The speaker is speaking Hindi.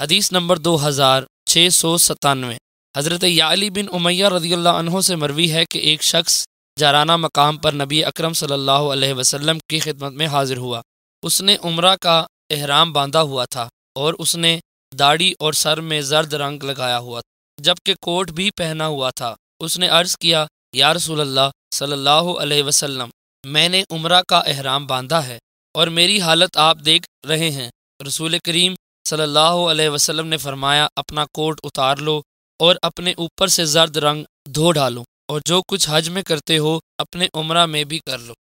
हदीस नंबर दो हज़ार छः सौ सतानवे हज़रत याली बिन उमैया रज़ी से मरवी है कि एक शख्स जाराना मकाम पर नबी अक्रम सल्लल्लाहु वसल्लम की खिदमत में हाजिर हुआ उसने उम्र का एहराम बांधा हुआ था और उसने दाढ़ी और सर में जर्द रंग लगाया हुआ था जबकि कोट भी पहना हुआ था उसने अर्ज़ किया यारसोल्ला सल्लल्लाहु अलैहि वसल्लम मैंने उम्र का एहराम बांधा है और मेरी हालत आप देख रहे हैं रसूल करीम सल्लल्लाहु अलैहि वसल्लम ने फरमाया अपना कोट उतार लो और अपने ऊपर से जर्द रंग धो डालो और जो कुछ हज में करते हो अपने उम्र में भी कर लो